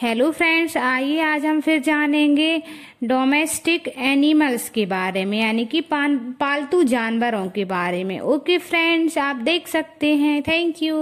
hello friends आइए आज हम फिर जानेंगे डोमेस्टिक एनिमल्स के बारे में यानी कि पालतू जानवरों के बारे में ओके फ्रेंड्स आप देख सकते हैं थैंक यू